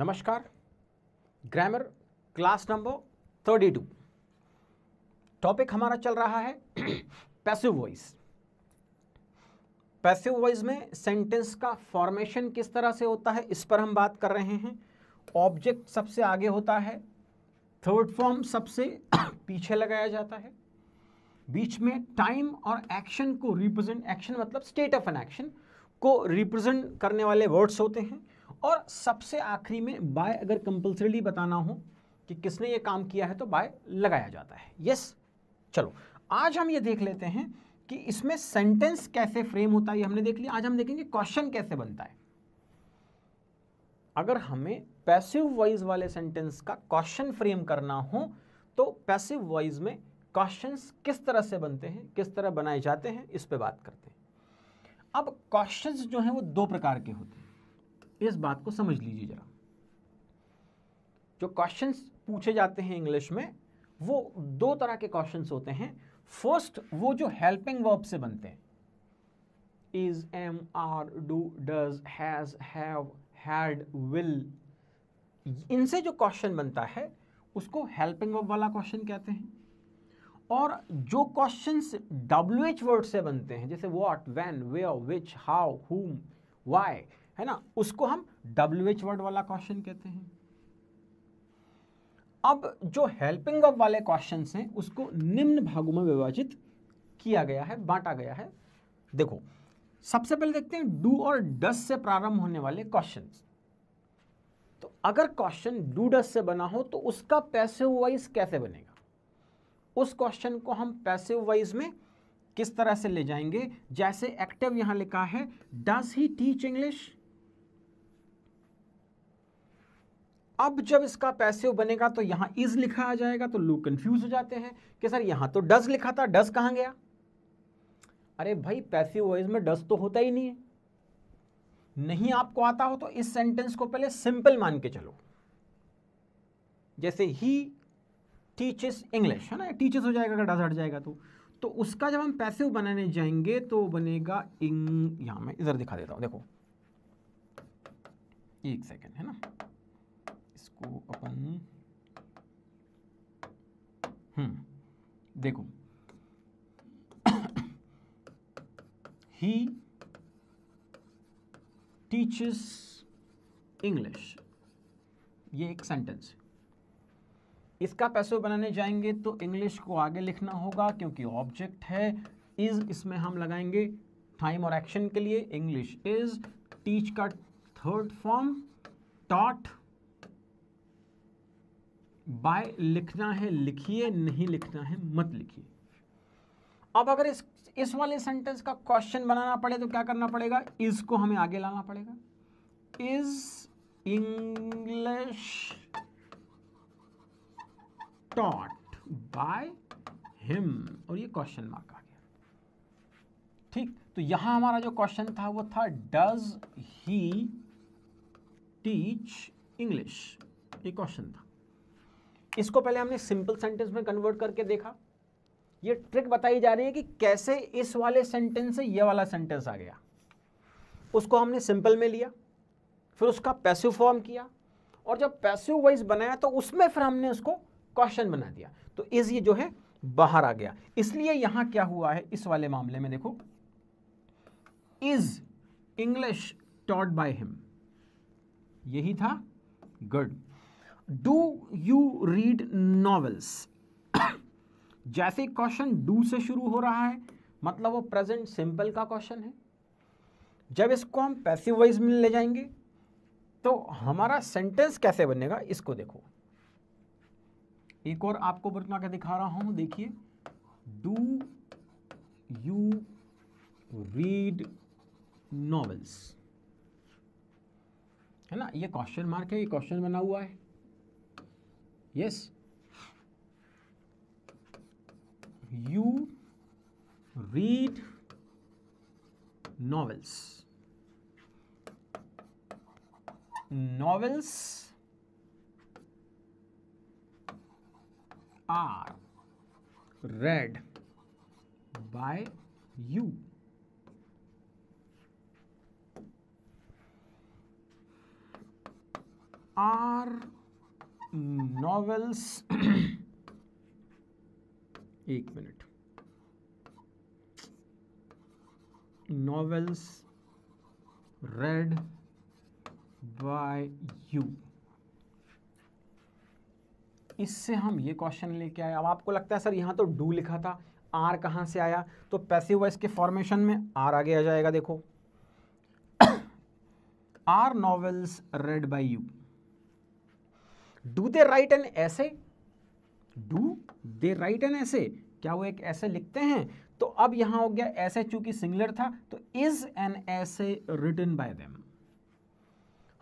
नमस्कार grammar class number thirty two topic हमारा चल रहा है पैसिव वॉइस पैसिव वॉइस में सेंटेंस का फॉर्मेशन किस तरह से होता है इस पर हम बात कर रहे हैं ऑब्जेक्ट सबसे आगे होता है थर्ड फॉर्म सबसे पीछे लगाया जाता है बीच में टाइम और एक्शन को रिप्रेजेंट एक्शन मतलब स्टेट ऑफ एन एक्शन को रिप्रेजेंट करने वाले वर्ड्स होते हैं और सबसे आखिरी में बाय अगर कंपल्सरीली बताना हो कि किसने ये काम किया है तो बाय लगाया जाता है यस चलो आज हम ये देख लेते हैं कि इसमें सेंटेंस कैसे फ्रेम होता है हमने देख लिया आज हम देखेंगे क्वेश्चन कैसे बनता है अगर हमें पैसिव वॉइस वाले सेंटेंस का क्वेश्चन फ्रेम करना हो तो पैसिव वॉइस में क्वेश्चन किस तरह से बनते हैं किस तरह बनाए जाते हैं इस पर बात करते हैं अब क्वेश्चन जो हैं वो दो प्रकार के होते हैं इस बात को समझ लीजिए जरा जो क्वेश्चन पूछे जाते हैं इंग्लिश में वो दो तरह के क्वेश्चन होते हैं फर्स्ट वो जो हेल्पिंग वर्ब से बनते हैं is am are do does has have had will इनसे जो क्वेश्चन बनता है उसको हेल्पिंग वर्ब वाला क्वेश्चन कहते हैं और जो क्वेश्चंस डब्ल्यू एच वर्ड से बनते हैं जैसे what when where which how whom why है ना उसको हम डब्ल्यू एच वर्ड वाला क्वेश्चन कहते हैं अब जो हेल्पिंग ऑफ वाले क्वेश्चन हैं उसको निम्न भागों में विभाजित किया गया है बांटा गया है देखो सबसे पहले देखते हैं डू और डस से प्रारंभ होने वाले क्वेश्चन तो अगर क्वेश्चन डू डस से बना हो तो उसका पैसे वाइज कैसे बनेगा उस क्वेश्चन को हम पैसे वाइज में किस तरह से ले जाएंगे जैसे एक्टिव यहां लिखा है डस ही टीच इंग्लिश अब जब इसका पैसिव बनेगा तो यहां इज लिखा आ जाएगा तो लोग कंफ्यूज हो जाते हैं कि सर यहां तो डज लिखा था डज कहां गया अरे भाई पैसिव वॉइस में डज तो होता ही नहीं है नहीं आपको आता हो तो इस सेंटेंस को पहले सिंपल मान के चलो जैसे ही टीचेस इंग्लिश है ना टीचेस हो जाएगा अगर डज हट जाएगा तो तो उसका जब हम पैसिव बनाने जाएंगे तो बनेगा इंग यहां मैं इधर दिखा देता हूं देखो एक सेकेंड है ना इसको अपन हम्म देखो ही टीचेस इंग्लिश ये एक सेंटेंस इसका पैसो बनाने जाएंगे तो इंग्लिश को आगे लिखना होगा क्योंकि ऑब्जेक्ट है इज इसमें हम लगाएंगे टाइम और एक्शन के लिए इंग्लिश इज टीच का थर्ड फॉर्म टॉट बाय लिखना है लिखिए नहीं लिखना है मत लिखिए अब अगर इस इस वाले सेंटेंस का क्वेश्चन बनाना पड़े तो क्या करना पड़ेगा इज को हमें आगे लाना पड़ेगा is English taught by him और ये क्वेश्चन मार्क आ गया ठीक तो यहां हमारा जो क्वेश्चन था वो था डज ही टीच इंग्लिश ये क्वेश्चन था इसको पहले हमने सिंपल सेंटेंस में कन्वर्ट करके देखा ये ट्रिक बताई जा रही है कि कैसे इस वाले सेंटेंस से ये वाला सेंटेंस आ गया उसको हमने सिंपल में लिया फिर उसका पैसिव फॉर्म किया और जब पैसिव वाइज बनाया तो उसमें फिर हमने उसको क्वेश्चन बना दिया तो इज ये जो है बाहर आ गया इसलिए यहां क्या हुआ है इस वाले मामले में देखो is English taught by him यही था good do you read novels जैसे क्वेश्चन डू से शुरू हो रहा है मतलब वो प्रेजेंट सिंपल का क्वेश्चन है जब इसको हम पैसिव वाइज में ले जाएंगे तो हमारा सेंटेंस कैसे बनेगा इसको देखो एक और आपको बतना के दिखा रहा हूं देखिए डू यू रीड नॉवेल्स है ना ये क्वेश्चन मार्क है ये क्वेश्चन बना हुआ है yes you read novels novels are read by you are novels एक minute novels read by you इससे हम ये क्वेश्चन लेके आए अब आपको लगता है सर यहां तो डू लिखा था आर कहां से आया तो पैसे हुआ के फॉर्मेशन में आर आगे आ जाएगा देखो are novels read by you do they write an essay do they write an essay क्या वो एक ऐसे लिखते हैं तो अब यहां हो गया ऐसे चूंकि सिंगलर था तो is an essay written by them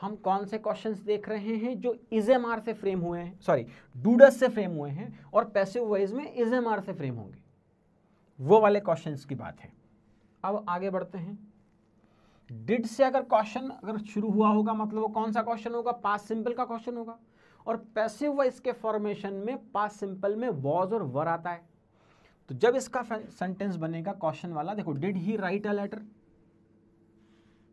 हम कौन से क्वेश्चंस देख रहे हैं जो इजेमआर से फ्रेम हुए हैं सॉरी डूडस से फ्रेम हुए हैं और पैसिव वाइज में इजेमआर से फ्रेम होंगे वो वाले क्वेश्चंस की बात है अब आगे बढ़ते हैं डिड से अगर क्वेश्चन अगर शुरू हुआ होगा मतलब वो कौन सा क्वेश्चन होगा पास सिंपल का क्वेश्चन होगा और पैसिव वॉइस के फॉर्मेशन में पास सिंपल में वॉज और वर आता है तो जब इसका सेंटेंस बनेगा क्वेश्चन वाला देखो did he write a letter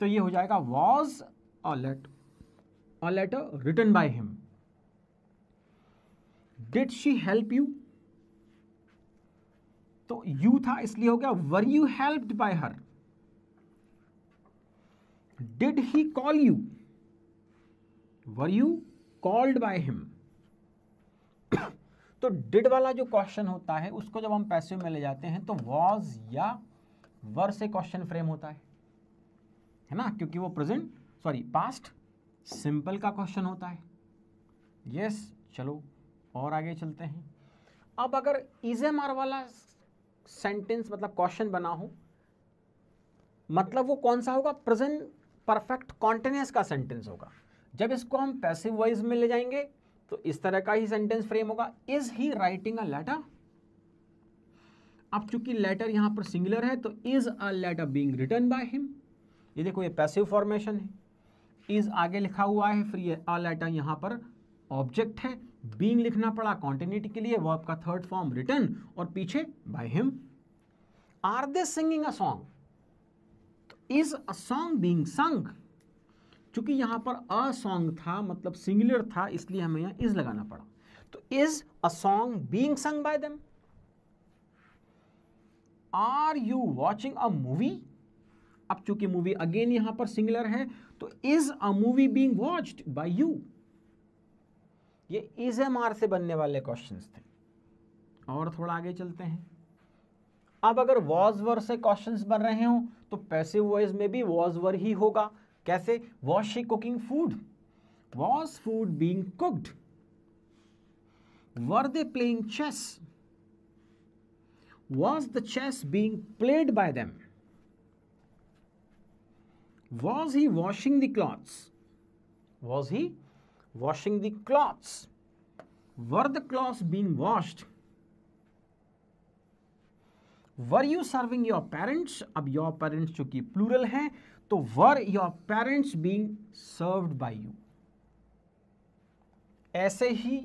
तो ये हो जाएगा was a letter a letter written by him did she help you तो यू था इसलिए हो गया were you helped by her did he call you were you called by him तो डिड वाला जो क्वेश्चन होता है उसको जब हम पैसे में ले जाते हैं तो वॉज या वर से क्वेश्चन फ्रेम होता है है ना क्योंकि वो प्रेजेंट सॉरी पास्ट सिंपल का क्वेश्चन होता है यस yes, चलो और आगे चलते हैं अब अगर इज एम आर वाला सेंटेंस मतलब क्वेश्चन बना हो मतलब वो कौन सा होगा प्रेजेंट परफेक्ट कॉन्टिन्यूस का सेंटेंस होगा जब इसको हम पैसिव वॉइस में ले जाएंगे तो इस तरह का ही सेंटेंस फ्रेम होगा is he writing a letter अब चूंकि लेटर यहां पर सिंगुलर है तो is a letter being return by him ये देखो ये पैसिव फॉर्मेशन है इज आगे लिखा हुआ है फिर ये अ लेटर यहां पर ऑब्जेक्ट है बींग लिखना पड़ा कॉन्टिन्यूटी के लिए वो आपका थर्ड फॉर्म रिटर्न और पीछे by him are they singing a song is a song being sung चूंकि यहाँ पर अ सॉन्ग था मतलब सिंगुलर था इसलिए हमें यहाँ इज़ लगाना पड़ा तो is a song being sung by them are you watching a movie अब चूंकि मूवी अगेन यहां पर सिंगुलर है तो is a movie being watched by you ये इज एम आर से बनने वाले क्वेश्चन थे और थोड़ा आगे चलते हैं अब अगर वॉज वर से क्वेश्चन बन रहे हो तो पैसिव वॉइस में भी वॉज वर ही होगा कैसे was she cooking food was food being cooked were they playing chess was the chess being played by them was he washing the clothes was he washing the clothes were the clothes being washed were you serving your parents अब your parents चूंकि plural है तो were your parents being served by you ऐसे ही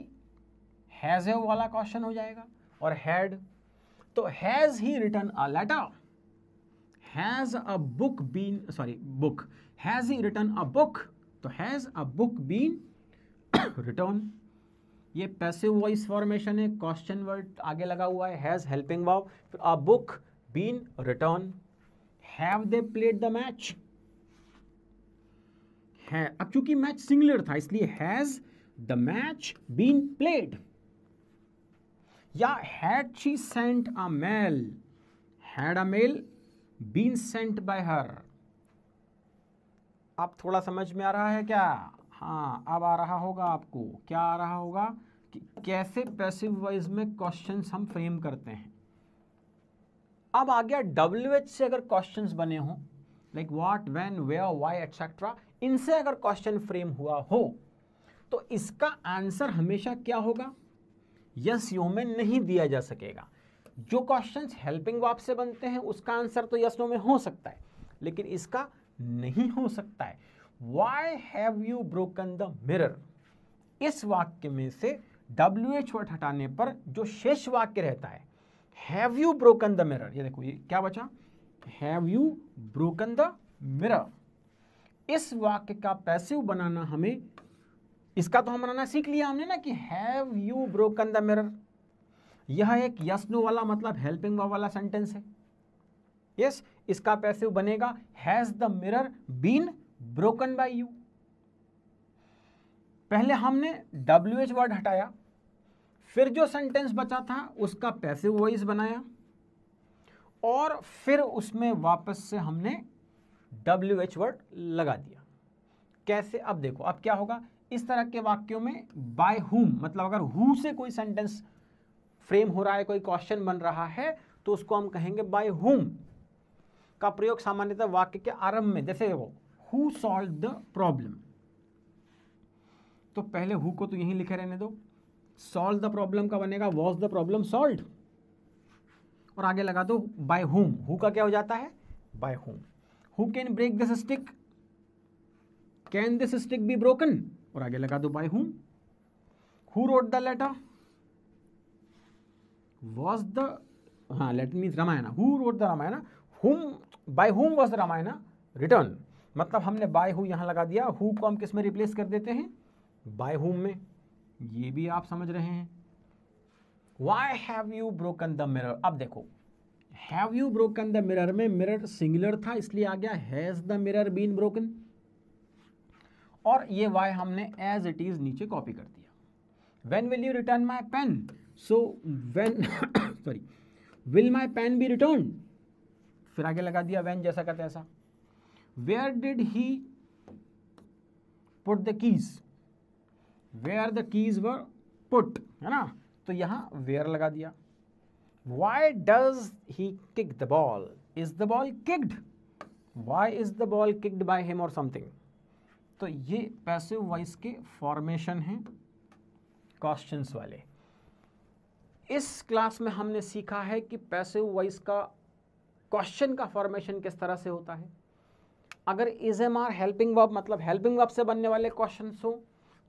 has है वाला question हो जाएगा और हैड तो has he return a letter has a book been sorry book has he return a book तो has a book been return ये पैसिव वॉइस फॉर्मेशन है क्वेश्चन वर्ड आगे लगा हुआ है हैज़ हेल्पिंग वाव a book been return have they played the match है अब चूंकि मैच सिंगुलर था इसलिए has the match been played या had she sent a mail had a mail been sent by her अब थोड़ा समझ में आ रहा है क्या हाँ अब आ रहा होगा आपको क्या आ रहा होगा कि कैसे पैसिव वाइज में क्वेश्चन हम फ्रेम करते हैं अब आ गया डब्ल्यू एच से अगर क्वेश्चन बने हों like what when where why etcetera इनसे अगर क्वेश्चन फ्रेम हुआ हो तो इसका आंसर हमेशा क्या होगा यस यो में नहीं दिया जा सकेगा जो क्वेश्चंस हेल्पिंग वाप से बनते हैं उसका आंसर तो यस नो में हो सकता है लेकिन इसका नहीं हो सकता है why have you broken the mirror इस वाक्य में से डब्ल्यू एच वर्ड हटाने पर जो शेष वाक्य रहता है have you broken the mirror ये देखो ये क्या बचा have you broken the mirror इस वाक्य का पैसिव बनाना हमें इसका तो हम बनाना सीख लिया हमने ना कि have you broken the mirror यह एक यस वाला मतलब हेल्पिंग वाला सेंटेंस है यस yes, इसका पैसिव बनेगा has the mirror been broken by you पहले हमने डब्ल्यू एच वर्ड हटाया फिर जो सेंटेंस बचा था उसका पैसिव वॉइस बनाया और फिर उसमें वापस से हमने डब्ल्यू एच वर्ड लगा दिया कैसे अब देखो अब क्या होगा इस तरह के वाक्यों में बाय हुम मतलब अगर हु से कोई सेंटेंस फ्रेम हो रहा है कोई क्वेश्चन बन रहा है तो उसको हम कहेंगे बाय हुम का प्रयोग सामान्यतः वाक्य के आरंभ में जैसे वो हु सॉल्व द प्रॉब्लम तो पहले हु को तो यही लिखे रहने दो सॉल्व द प्रॉब्लम का बनेगा वॉज द प्रॉब्लम सॉल्व और आगे लगा दो बाय होम हु का क्या हो जाता है by whom who can break this stick can this stick be broken और आगे लगा दो by whom who wrote the letter was the हाँ let me Ramayana who wrote the Ramayana whom by हुम वॉज द रामायण रिटर्न मतलब हमने बाय हु यहाँ लगा दिया हु को हम किस में रिप्लेस कर देते हैं बाय हुम में ये भी आप समझ रहे हैं why have you broken the mirror अब देखो have you broken the mirror में मिरर सिंगुलर था इसलिए आ गया has the mirror been broken और ये वाई हमने एज इट इज़ नीचे कॉपी कर दिया when will you return my pen so when sorry will my pen be return फिर आगे लगा दिया वेन जैसा का तैसा where did he put the keys where the keys were put है ना तो यहां वेयर लगा दिया why does he kick the ball? Is the ball kicked? Why is the ball kicked by him or something? तो ये passive voice के formation हैं क्वेश्चंस वाले इस क्लास में हमने सीखा है कि पैसिव वॉइस का क्वेश्चन का फॉर्मेशन किस तरह से होता है अगर is am are helping verb मतलब हेल्पिंग वर्ब से बनने वाले क्वेश्चन हो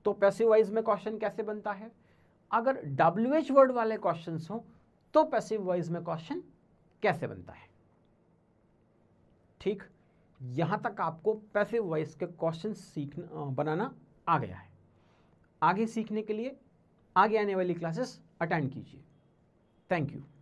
तो पैसिव वाइज में क्वेश्चन कैसे बनता है अगर डब्ल्यू एच वर्ड वाले क्वेश्चन हों तो पैसिव वॉइस में क्वेश्चन कैसे बनता है ठीक यहाँ तक आपको पैसिव वॉइस के क्वेश्चन सीखना बनाना आ गया है आगे सीखने के लिए आगे आने वाली क्लासेस अटेंड कीजिए थैंक यू